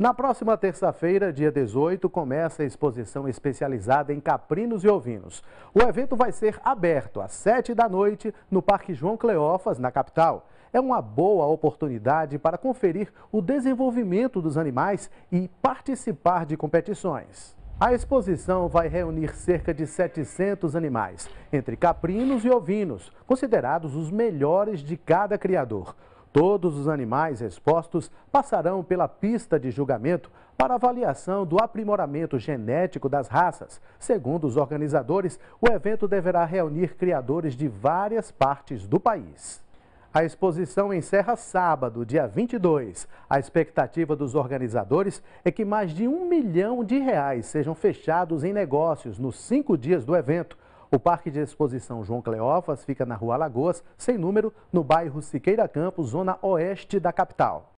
Na próxima terça-feira, dia 18, começa a exposição especializada em caprinos e ovinos. O evento vai ser aberto às 7 da noite no Parque João Cleófas, na capital. É uma boa oportunidade para conferir o desenvolvimento dos animais e participar de competições. A exposição vai reunir cerca de 700 animais, entre caprinos e ovinos, considerados os melhores de cada criador. Todos os animais expostos passarão pela pista de julgamento para avaliação do aprimoramento genético das raças. Segundo os organizadores, o evento deverá reunir criadores de várias partes do país. A exposição encerra sábado, dia 22. A expectativa dos organizadores é que mais de um milhão de reais sejam fechados em negócios nos cinco dias do evento. O Parque de Exposição João Cleófas fica na Rua Lagoas, sem número, no bairro Siqueira Campos, zona oeste da capital.